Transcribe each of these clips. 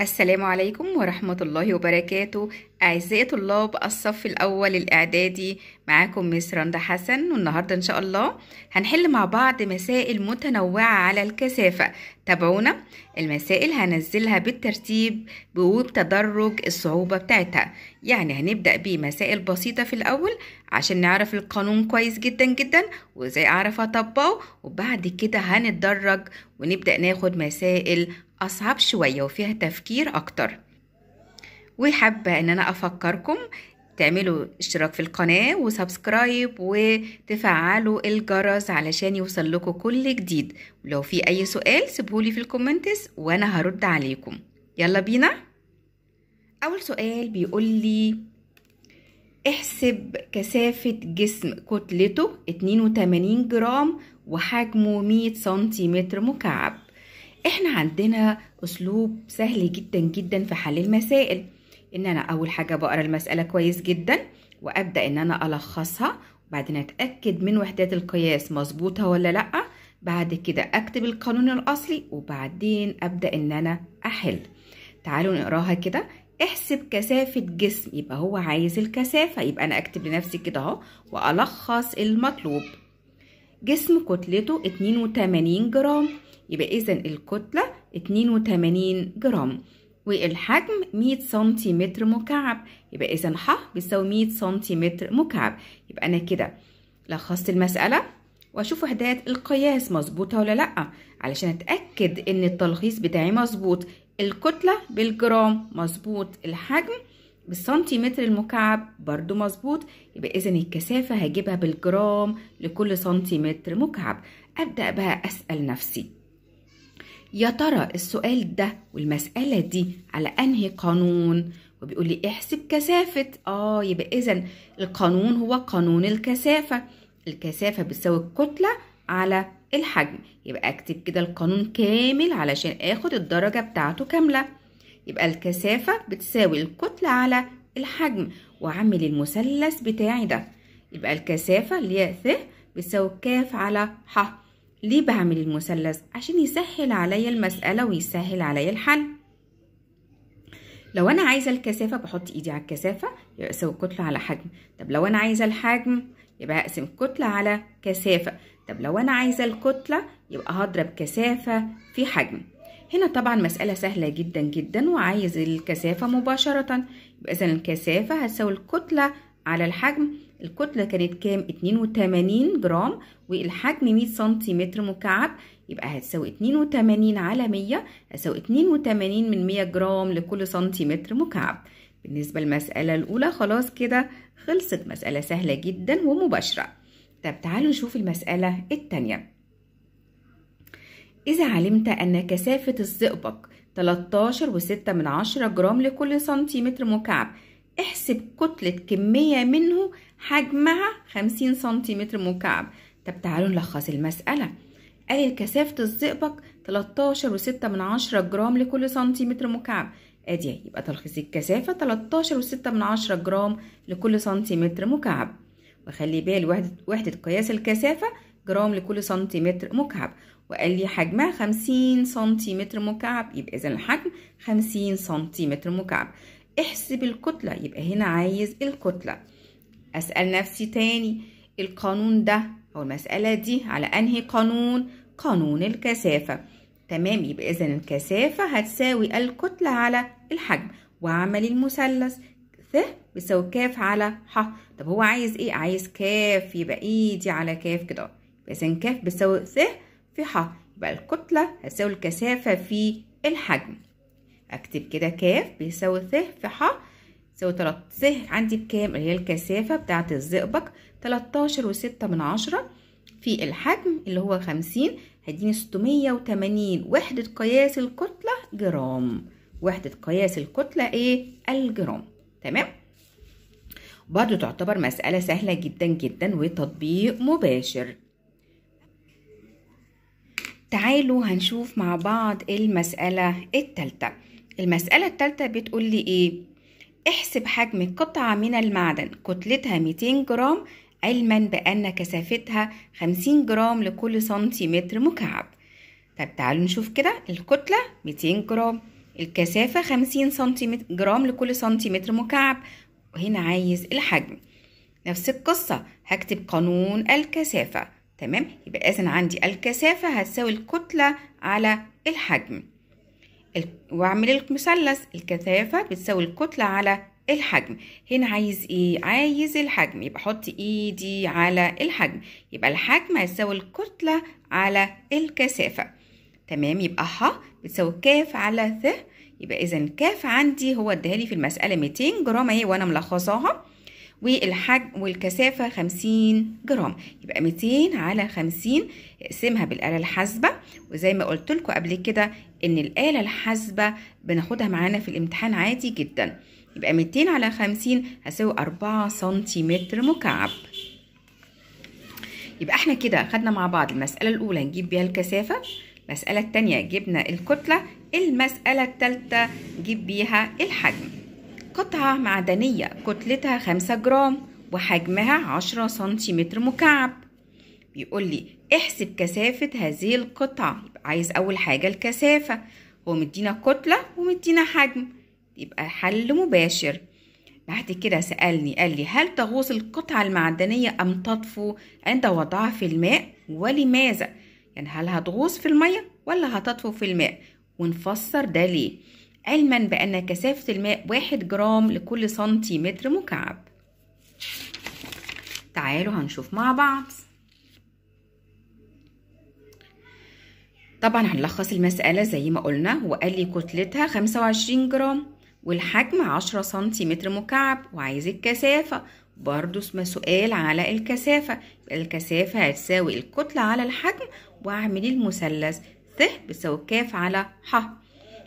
السلام عليكم ورحمة الله وبركاته أعزائي طلاب الصف الأول الإعدادي معاكم ميس رندا حسن والنهاردة إن شاء الله هنحل مع بعض مسائل متنوعة على الكثافة تابعونا المسائل هنزلها بالترتيب وبتدرج الصعوبة بتاعتها يعني هنبدأ بمسائل بسيطة في الأول عشان نعرف القانون كويس جدا جدا وإزاي أعرف أطبقه وبعد كده هنتدرج ونبدأ ناخد مسائل أصعب شوية وفيها تفكير أكتر وحابة إن أنا أفكركم تعملوا اشتراك في القناة وسبسكرايب وتفعلوا الجرس علشان يوصل لكم كل جديد ولو في أي سؤال سيبهولي في الكومنتس وأنا هرد عليكم يلا بينا أول سؤال بيقول لي احسب كثافة جسم كتلته 82 جرام وحجمه 100 سنتيمتر مكعب احنا عندنا اسلوب سهل جدا جدا في حل المسائل ان انا اول حاجه بقرا المساله كويس جدا وابدا ان انا الخصها وبعدين اتاكد من وحدات القياس مظبوطه ولا لا بعد كده اكتب القانون الاصلي وبعدين ابدا ان انا احل تعالوا نقراها كده احسب كثافة جسم يبقى هو عايز الكثافة يبقى أنا أكتب لنفسي كده أهو وألخص المطلوب جسم كتلته 82 جرام يبقى إذا الكتلة 82 جرام والحجم 100 سنتيمتر مكعب يبقى إذا ح بيساوي 100 سنتيمتر مكعب يبقى أنا كده لخصت المسألة واشوف وحدات القياس مظبوطه ولا لا علشان اتاكد ان التلخيص بتاعي مظبوط الكتله بالجرام مظبوط الحجم بالسنتيمتر المكعب برضو مظبوط يبقى اذا الكثافه هجيبها بالجرام لكل سنتيمتر مكعب ابدا بقى اسال نفسي يا ترى السؤال ده والمسألة دي على أنهي قانون؟ وبيقول لي احسب كثافة آه يبقى إذا القانون هو قانون الكثافة الكثافة بتساوي الكتلة على الحجم يبقى أكتب كده القانون كامل علشان آخد الدرجة بتاعته كاملة يبقى الكثافة بتساوي الكتلة على الحجم وأعمل المثلث بتاعي ده يبقى الكثافة اللي هي ث بتساوي كاف على ح ليه بعمل المثلث عشان يسهل عليا المسألة ويسهل عليا الحل لو انا عايزه الكثافه بحط ايدي على الكثافه يبقى اقسم الكتله على حجم طب لو انا عايزه الحجم يبقى اقسم الكتله على كثافه طب لو انا عايزه الكتله يبقى هضرب كثافه في حجم هنا طبعا مسألة سهلة جدا جدا وعايز الكثافة مباشرة يبقى إذا الكثافة هتساوي الكتلة على الحجم الكتلة كانت كام 82 جرام والحجم 100 سنتيمتر مكعب يبقى هتساوي 82 على 100 هتساوي 82 من 100 جرام لكل سنتيمتر مكعب بالنسبة للمسألة الأولى خلاص كده خلصت مسألة سهلة جدا ومباشرة طب تعالوا نشوف المسألة التانية إذا علمت أن كثافة الزئبق 13.6 جرام لكل سنتيمتر مكعب احسب كتلة كمية منه حجمها 50 سنتيمتر مكعب طب تعالوا نلخص المسألة قال كثافة الزئبق 13 وستة من عشرة جرام لكل سنتيمتر مكعب ادي يبقى تلخيص الكثافة 13 وستة من عشرة جرام لكل سنتيمتر مكعب وخلي بالي وحدة, وحدة قياس الكثافة جرام لكل سنتيمتر مكعب وقال لي حجمها 50 سنتيمتر مكعب يبقى اذا الحجم 50 سنتيمتر مكعب احسب الكتلة يبقى هنا عايز الكتلة أسأل نفسي تاني القانون ده أو المسألة دي على أنهي قانون؟ قانون الكثافة تمام يبقى إذا الكثافة هتساوي الكتلة على الحجم وعمل المثلث ث بيساوي كاف على ح طب هو عايز ايه عايز كاف يبقى ايدي على كاف كده اذا كاف بيساوي ث في ح يبقى الكتله هتساوي الكثافه في الحجم اكتب كده كاف بيساوي ث في ح يساوي تلات ث عندي بكام اللي هي الكثافه بتاعه الزئبق تلتاشر وستة من عشرة في الحجم اللي هو هديني هيديني وتمانين وحده قياس الكتله جرام وحده قياس الكتله ايه الجرام تمام برضو تعتبر مسألة سهلة جدا جدا وتطبيق مباشر تعالوا هنشوف مع بعض المسألة التالتة المسألة التالتة بتقول لي إيه؟ احسب حجم قطعة من المعدن كتلتها 200 جرام علما بأن كثافتها 50 جرام لكل سنتيمتر مكعب طب تعالوا نشوف كده الكتلة 200 جرام الكثافة 50 سنتيمتر جرام لكل سنتيمتر مكعب وهنا عايز الحجم نفس القصة هكتب قانون الكثافة تمام يبقى إذن عندي الكثافة هتساوي الكتلة على الحجم واعمل المثلث الكثافة بتساوي الكتلة على الحجم هنا عايز ايه عايز الحجم يبقى احط ايدي e على الحجم يبقى الحجم هيساوي الكتلة على الكثافة تمام يبقى ح بتساوي كاف على ث يبقى اذا كاف عندي هو اديها لي في المسألة 200 جرام اهي وانا ملخصاها والحجم والكثافة 50 جرام يبقى 200 على 50 اقسمها بالآلة الحاسبة وزي ما قلت لكم قبل كده ان الآلة الحاسبة بناخدها معانا في الامتحان عادي جدا يبقى 200 على 50 هساوي 4 سنتيمتر مكعب يبقى احنا كده خدنا مع بعض المسألة الأولى نجيب بيها الكثافة المسألة التانية جبنا الكتلة المسألة التالتة نجيب بيها الحجم قطعة معدنية كتلتها خمسة جرام وحجمها عشرة سنتيمتر مكعب بيقول لي احسب كثافة هذه القطعة يبقى عايز أول حاجة الكثافة هو مدينا كتلة ومدينا حجم يبقى حل مباشر بعد كده سألني قال لي هل تغوص القطعة المعدنية أم تطفو عند وضعها في الماء ولماذا؟ يعني هل هتغوص في المية ولا هتطفو في الماء؟ ونفسر ده ليه؟ علما بأن كثافة الماء واحد جرام لكل سنتيمتر مكعب تعالوا هنشوف مع بعض طبعا هنلخص المسألة زي ما قلنا وقال لي كتلتها 25 جرام والحجم 10 سنتيمتر مكعب وعايز الكثافة برضو اسمه سؤال على الكثافة الكثافة هتساوي الكتلة على الحجم واعمل المثلث ث بتساوي كاف على ح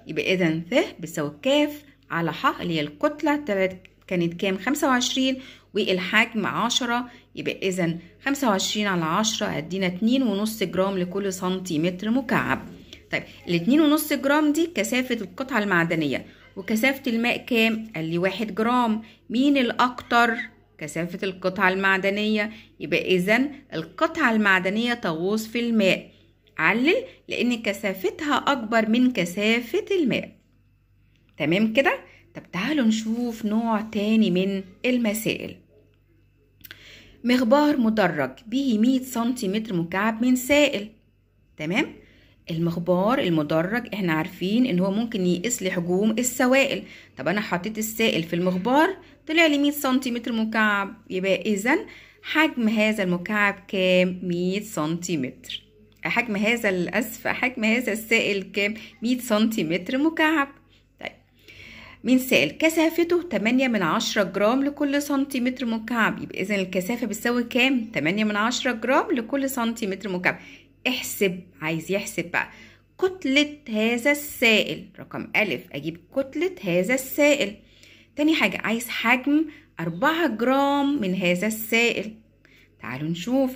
يبقى إذا ث بيساوي كاف على ح اللي هي الكتلة تبعت كانت كام 25 والحجم 10 يبقى إذا 25 على 10 ادينا 2.5 جرام لكل سنتيمتر مكعب طيب ال 2.5 جرام دي كثافة القطعة المعدنية وكثافة الماء كام؟ قال لي 1 جرام مين الأكتر؟ كثافة القطعة المعدنية يبقى إذا القطعة المعدنية تغوص في الماء علل لأن كثافتها أكبر من كثافة الماء تمام كده؟ طب تعالوا نشوف نوع تاني من المسائل مغبار مدرج به 100 سنتيمتر مكعب من سائل تمام؟ المخبار المدرج احنا عارفين ان هو ممكن يقيس لي حجوم السوائل طب انا حطيت السائل في المخبار طلع لي 100 سنتيمتر مكعب يبقى اذا حجم هذا المكعب كام 100 سنتيمتر حجم هذا الأسف حجم هذا السائل كام 100 سنتيمتر مكعب طيب مين سائل كثافته 8 من 10 جرام لكل سنتيمتر مكعب يبقى إذا الكثافة بتساوي كام 8 من 10 جرام لكل سنتيمتر مكعب احسب عايز يحسب بقى كتلة هذا السائل رقم ألف أجيب كتلة هذا السائل تاني حاجة عايز حجم أربعة جرام من هذا السائل تعالوا نشوف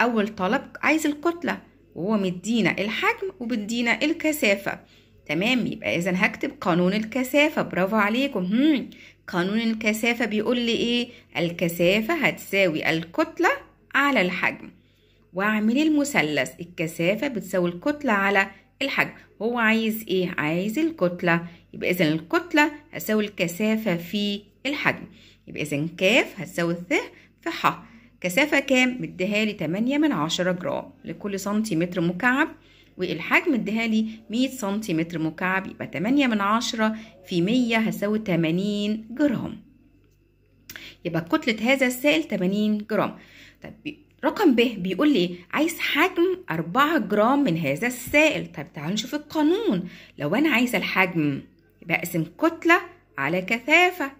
أول طلب عايز الكتلة وهو مدينا الحجم وبيدينا الكثافة تمام يبقى إذا هكتب قانون الكثافة برافو عليكم هم. قانون الكثافة بيقول لي إيه الكثافة هتساوي الكتلة على الحجم واعمل المثلث الكثافة بتساوي الكتلة على الحجم هو عايز ايه عايز الكتلة يبقى اذا الكتلة هتساوي الكثافة في الحجم يبقى اذا كاف هتساوي ث في ح كثافة كام مديهالي 8 من عشرة جرام لكل سنتيمتر مكعب والحجم اديهالي 100 سنتيمتر مكعب يبقى 8 من عشرة في 100 هساوي 80 جرام يبقى كتلة هذا السائل 80 جرام طب رقم ب بيقول لي عايز حجم 4 جرام من هذا السائل طب تعالوا نشوف القانون لو انا عايزه الحجم يبقى اقسم كتله على كثافه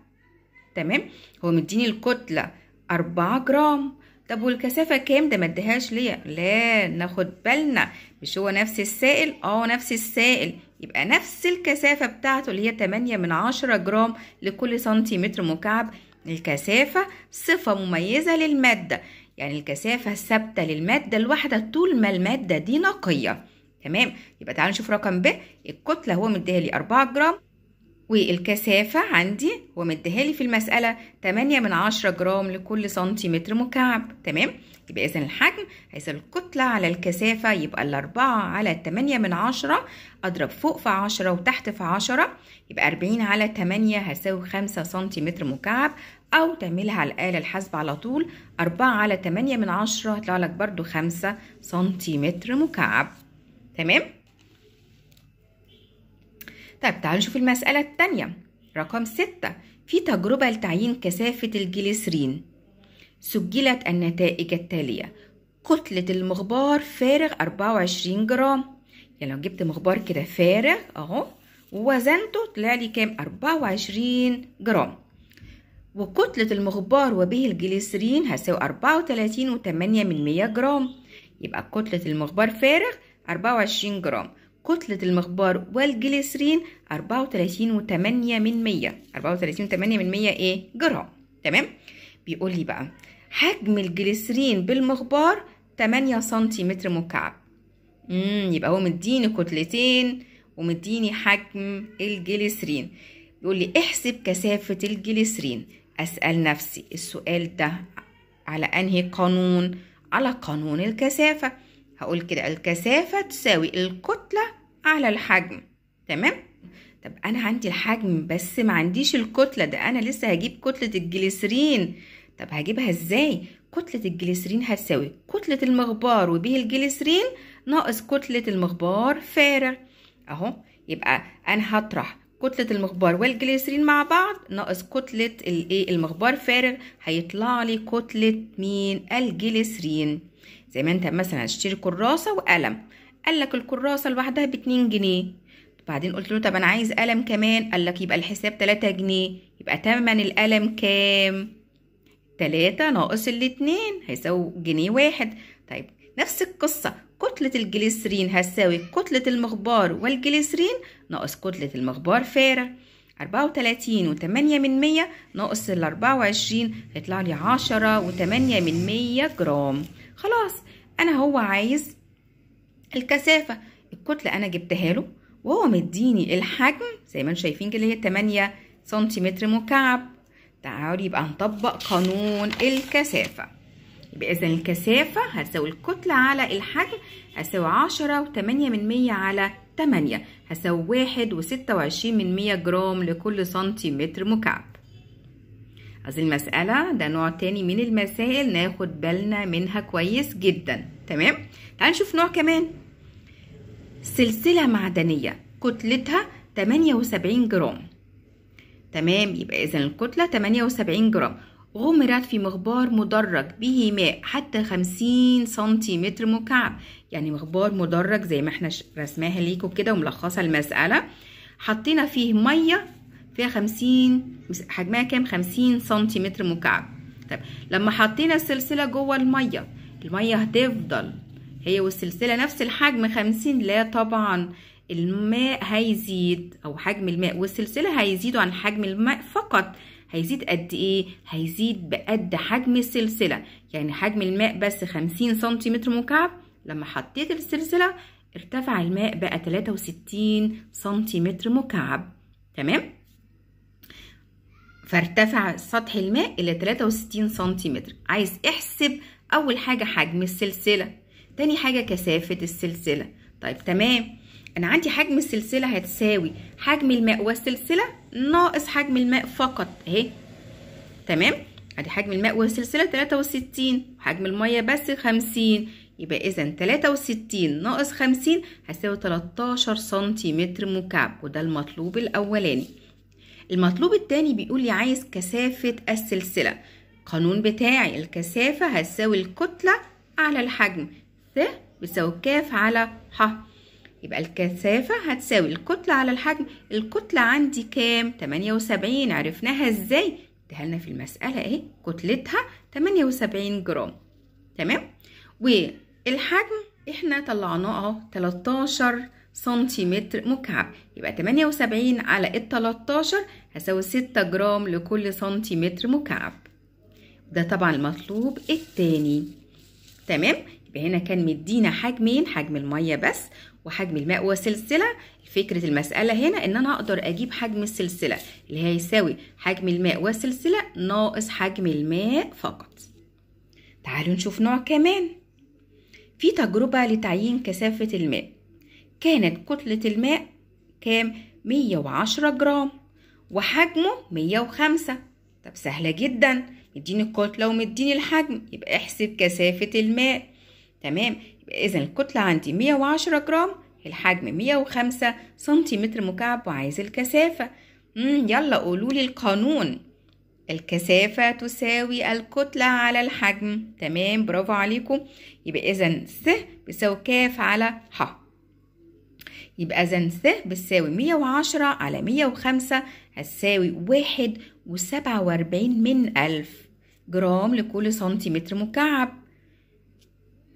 تمام هو مديني الكتله أربعة جرام طب والكثافة كام ده مديهاش ليا لا ناخد بالنا مش هو نفس السائل اه نفس السائل يبقى نفس الكثافة بتاعته اللي هي تمانية من عشرة جرام لكل سنتيمتر مكعب الكثافة صفة مميزة للمادة يعني الكثافة الثابتة للمادة الواحدة طول ما المادة دي نقية تمام يبقى تعالوا نشوف رقم ب الكتلة هو مديها لي أربعة جرام والكثافة عندي ومديها لي في المسألة 8 من 10 جرام لكل سنتيمتر مكعب تمام يبقى إذا الحجم حيث الكتلة على الكثافة يبقى الأربعة على 8 من 10 أضرب فوق في 10 وتحت في 10 يبقى 40 على 8 هساوي 5 سنتيمتر مكعب أو تعملها على الآلة الحاسبة على طول 4 على 8 من 10 هيطلع لك برضو 5 سنتيمتر مكعب تمام طيب تعالوا نشوف المسألة التانية رقم ستة في تجربة لتعيين كثافة الجليسرين سجلت النتائج التالية كتلة المخبار فارغ 24 جرام يعني لو جبت مخبار كده فارغ اهو ووزنته طلع لي كام 24 جرام وكتلة المخبار وبه الجليسرين هتساوي أربعة وتلاتين وتمانية من 100 جرام يبقى كتلة المخبار فارغ 24 جرام كتلة المخبار والجليسرين 34.8 من 100 34.8 من 100 ايه جرام تمام بيقول لي بقى حجم الجليسرين بالمخبار 8 سنتيمتر مكعب امم يبقى هو مديني كتلتين ومديني حجم الجليسرين بيقول لي احسب كثافة الجليسرين اسأل نفسي السؤال ده على انهي قانون على قانون الكثافة هقول كده الكثافة تساوي الكتلة على الحجم تمام طب انا عندي الحجم بس ما عنديش الكتلة ده انا لسه هجيب كتلة الجليسرين طب هجيبها ازاي كتلة الجليسرين هتساوي كتلة المغبار وبه الجليسرين ناقص كتلة المغبار فارغ اهو يبقى انا هطرح كتلة المغبار والجليسرين مع بعض ناقص كتلة الايه المغبار فارغ هيطلع لي كتلة مين الجليسرين زي ما انت مثلا هتشتري كراسه وقلم قال لك الكراسه لوحدها باتنين جنيه بعدين قلت له طب انا عايز قلم كمان قال لك يبقى الحساب تلاتة جنيه يبقى تمن القلم كام تلاتة ناقص الاتنين هيساوي جنيه واحد طيب نفس القصة كتلة الجليسرين هتساوي كتلة المغبار والجليسرين ناقص كتلة المغبار فارغ أربعة وتلاتين وتمانية من مية ناقص الأربعة وعشرين هيطلع لي عشرة وتمانية من مية جرام خلاص انا هو عايز الكثافه الكتله انا جبتها له وهو مديني الحجم زي ما انتم شايفين كده هي 8 سنتيمتر مكعب تعالوا يبقى هنطبق قانون الكثافه يبقى اذا الكثافه هتساوي الكتله على الحجم هساوي 10 و8 من 100 على 8 هساوي 1 و26 من 100 جرام لكل سنتيمتر مكعب عايز المسألة ده نوع تاني من المسائل ناخد بالنا منها كويس جدا تمام تعال نشوف نوع كمان سلسلة معدنية كتلتها 78 جرام تمام يبقى إذا الكتلة 78 جرام غمرت في مخبار مدرج به ماء حتى 50 سنتيمتر مكعب يعني مخبار مدرج زي ما احنا رسماها ليكم كده وملخصة المسألة حطينا فيه مية فيها 50 حجمها كام 50 سنتيمتر مكعب طب لما حطينا السلسله جوه الميه الميه هتفضل هي والسلسله نفس الحجم 50 لا طبعا الماء هيزيد او حجم الماء والسلسله هيزيدوا عن حجم الماء فقط هيزيد قد ايه هيزيد بقد حجم السلسله يعني حجم الماء بس 50 سنتيمتر مكعب لما حطيت السلسله ارتفع الماء بقى 63 سنتيمتر مكعب تمام فارتفع سطح الماء إلى 63 سنتيمتر عايز احسب أول حاجة حجم السلسلة تاني حاجة كثافة السلسلة طيب تمام أنا عندي حجم السلسلة هتساوي حجم الماء والسلسلة ناقص حجم الماء فقط أهي تمام ادي حجم الماء والسلسلة 63 وحجم المية بس 50 يبقى اذا 63 ناقص 50 هتساوي 13 سنتيمتر مكعب وده المطلوب الاولاني المطلوب التاني بيقول لي عايز كثافة السلسلة قانون بتاعي الكثافة هتساوي الكتلة على الحجم ث بتساوي كاف على ح يبقى الكثافة هتساوي الكتلة على الحجم الكتلة عندي كام؟ 78 عرفناها ازاي؟ اديها لنا في المسألة اهي كتلتها 78 جرام تمام؟ والحجم احنا طلعناه اهو 13 سنتيمتر مكعب يبقى 78 على ال 13 هساوي 6 جرام لكل سنتيمتر مكعب ده طبعا المطلوب التاني تمام يبقى هنا كان مدينا حجمين حجم الميه بس وحجم الماء وسلسله فكره المساله هنا ان انا اقدر اجيب حجم السلسله اللي هيساوي حجم الماء وسلسله ناقص حجم الماء فقط تعالوا نشوف نوع كمان في تجربه لتعيين كثافه الماء كانت كتلة الماء كام 110 جرام وحجمه 105 طب سهلة جدا مديني الكتلة ومديني الحجم يبقى احسب كثافة الماء تمام يبقى إذا الكتلة عندي 110 جرام الحجم 105 سنتيمتر مكعب وعايز الكثافة يلا قولولي القانون الكثافة تساوي الكتلة على الحجم تمام برافو عليكم يبقى إذا س بيساوي كاف على ح يبقى س بتساوي 110 على 105 هتساوي واحد وسبعة واربعين من ألف جرام لكل سنتيمتر مكعب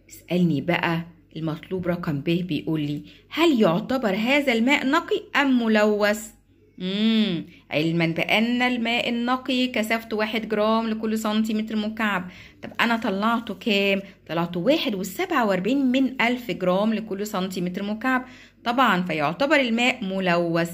اسألني بقى المطلوب رقم ب بيقول لي هل يعتبر هذا الماء نقي أم ملوث؟ مم. علما بأن الماء النقي كثافته واحد جرام لكل سنتيمتر مكعب طب أنا طلعته كام؟ طلعته واحد وسبعة وأربعين من ألف جرام لكل سنتيمتر مكعب طبعا فيعتبر الماء ملوث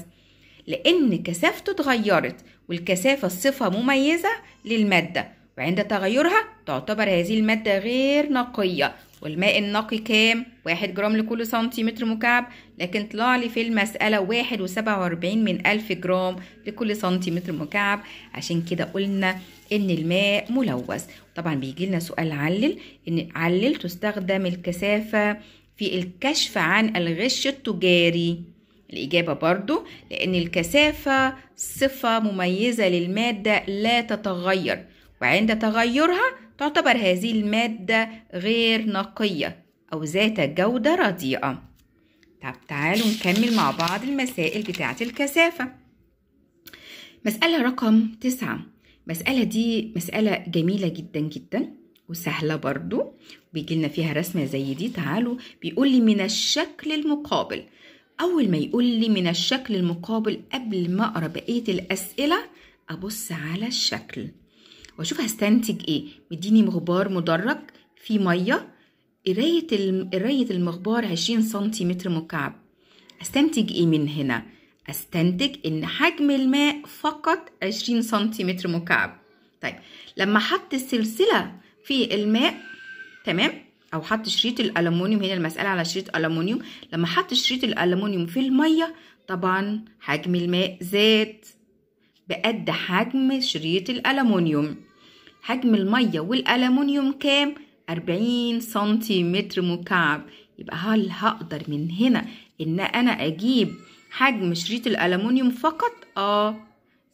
لأن كثافته اتغيرت والكثافة صفة مميزة للمادة وعند تغيرها تعتبر هذه المادة غير نقية والماء النقي كام؟ واحد جرام لكل سنتيمتر مكعب لكن طلع لي في المسألة واحد وسبعة واربعين من ألف جرام لكل سنتيمتر مكعب عشان كده قلنا إن الماء ملوث طبعا بيجي لنا سؤال علل إن علل تستخدم الكثافة في الكشف عن الغش التجاري الإجابة برضو لأن الكثافة صفة مميزة للمادة لا تتغير وعند تغيرها تعتبر هذه المادة غير نقية أو ذات جودة رديئة طب تعالوا نكمل مع بعض المسائل بتاعة الكثافة مسألة رقم تسعة مسألة دي مسألة جميلة جدا جدا وسهلة برضو بيجي لنا فيها رسمة زي دي تعالوا بيقول لي من الشكل المقابل أول ما يقول لي من الشكل المقابل قبل ما أقرأ بقية الأسئلة أبص على الشكل وأشوف هستنتج إيه مديني مغبار مدرج فيه مية قراية قراية المغبار 20 سنتيمتر مكعب أستنتج إيه من هنا؟ أستنتج إن حجم الماء فقط 20 سنتيمتر مكعب طيب لما حط السلسلة في الماء تمام او حط شريط الالومنيوم هنا المساله على شريط الومنيوم لما حط شريط الالومنيوم في الميه طبعا حجم الماء زاد بقد حجم شريط الالومنيوم حجم الميه والالومنيوم كام 40 سنتيمتر مكعب يبقى هل هقدر من هنا ان انا اجيب حجم شريط الالومنيوم فقط اه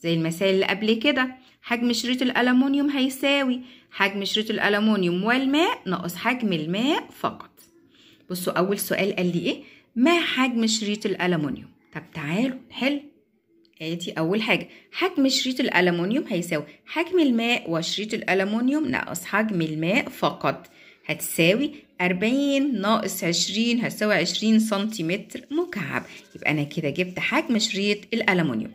زي المثال اللي قبل كده حجم شريط الألمونيوم هيساوي حجم شريط الألمونيوم والماء ناقص حجم الماء فقط بصوا أول سؤال قال لي إيه ما حجم شريط الألمونيوم طب تعالوا حلو ادي اول حاجه حجم شريط الالومنيوم هيساوي حجم الماء وشريط الالومنيوم ناقص حجم الماء فقط هتساوي 40 ناقص 20 هتساوي 20 سنتيمتر مكعب يبقى انا كده جبت حجم شريط الالومنيوم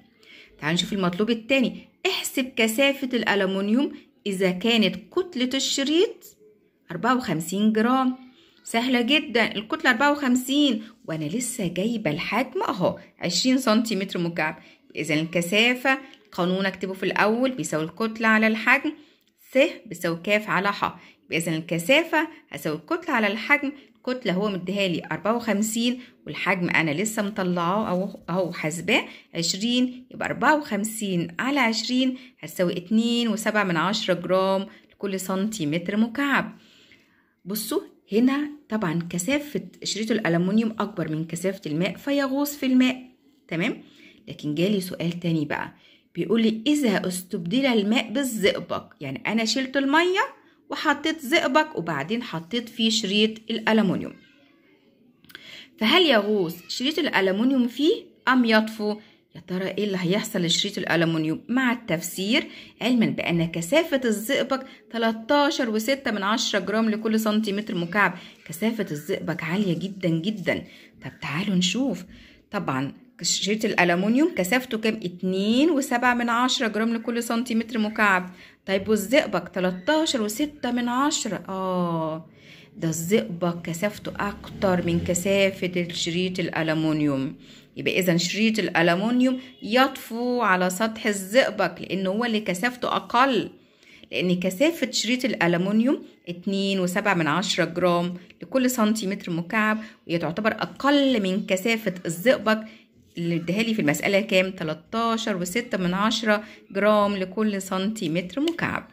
تعالوا نشوف المطلوب التاني احسب كثافة الألمونيوم إذا كانت كتلة الشريط 54 جرام سهلة جدا الكتلة 54 وأنا لسه جايبة الحجم أهو 20 سنتيمتر مكعب إذا الكثافة قانون أكتبه في الأول بيساوي الكتلة على الحجم س بيساوي ك على ح إذا الكثافة هساوي الكتلة على الحجم الكتلة هو مديها لي 54 والحجم انا لسه مطلعاه اهو اهو حاسباه 20 يبقى 54 على 20 هتساوي 2.7 من عشرة جرام لكل سنتيمتر مكعب بصوا هنا طبعا كثافة شريط الالمونيوم أكبر من كثافة الماء فيغوص في الماء تمام لكن جالي سؤال تاني بقى بيقولي إذا استبدل الماء بالزئبق يعني أنا شلت المية وحطيت زئبق وبعدين حطيت فيه شريط الالمونيوم فهل يغوص شريط الألمنيوم فيه أم يطفو؟ يا ترى ايه اللي هيحصل لشريط الالومنيوم مع التفسير علما بان كثافه الزئبق 13 و من 10 جرام لكل سنتيمتر مكعب كثافه الزئبق عاليه جدا جدا طب تعالوا نشوف طبعا شريط الالومنيوم كثافته كام اتنين وسبعة من 10 جرام لكل سنتيمتر مكعب طيب والزئبق 13 وستة من 10 اه ده الزئبق كثافته أكتر من كثافة شريط الالومنيوم يبقى إذا شريط الالومنيوم يطفو على سطح الزئبق لأن هو اللي كثافته أقل لأن كثافة شريط الالومنيوم 2.7 من عشرة جرام لكل سنتيمتر مكعب وهي تعتبر أقل من كثافة الزئبق اللي ادهالي في المسألة كام 13.6 من عشرة جرام لكل سنتيمتر مكعب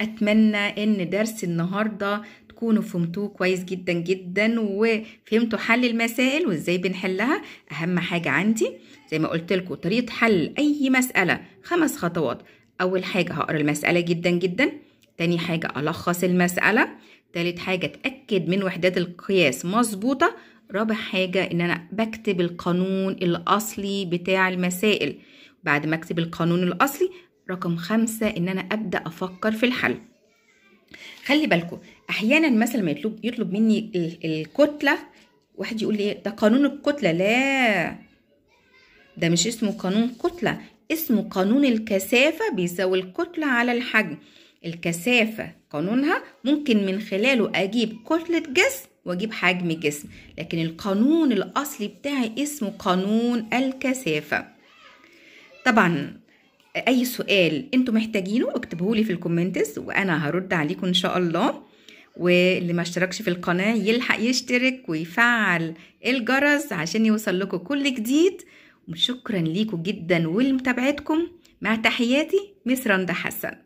أتمنى إن درس النهاردة تكونوا فهمتوه كويس جدا جدا وفهمتوا حل المسائل وازاي بنحلها اهم حاجه عندي زي ما قلت لكم طريقه حل اي مساله خمس خطوات اول حاجه هقرا المساله جدا جدا تاني حاجه الخص المساله تالت حاجه اتاكد من وحدات القياس مظبوطه رابع حاجه ان انا بكتب القانون الاصلي بتاع المسائل بعد ما اكتب القانون الاصلي رقم خمسة ان انا ابدا افكر في الحل خلي بالكم احيانا مثلا ما يطلب يطلب مني الكتله واحد يقول لي إيه؟ ده قانون الكتله لا ده مش اسمه قانون كتله اسمه قانون الكثافه بيساوي الكتله على الحجم الكثافه قانونها ممكن من خلاله اجيب كتله جسم واجيب حجم جسم لكن القانون الاصلي بتاعي اسمه قانون الكثافه طبعا اي سؤال انتوا محتاجينه اكتبهولي في الكومنتس وانا هرد عليكم ان شاء الله واللي ما اشتركش في القناة يلحق يشترك ويفعل الجرس عشان يوصل لكم كل جديد وشكرا ليكم جدا ولمتابعتكم مع تحياتي مس رندا حسن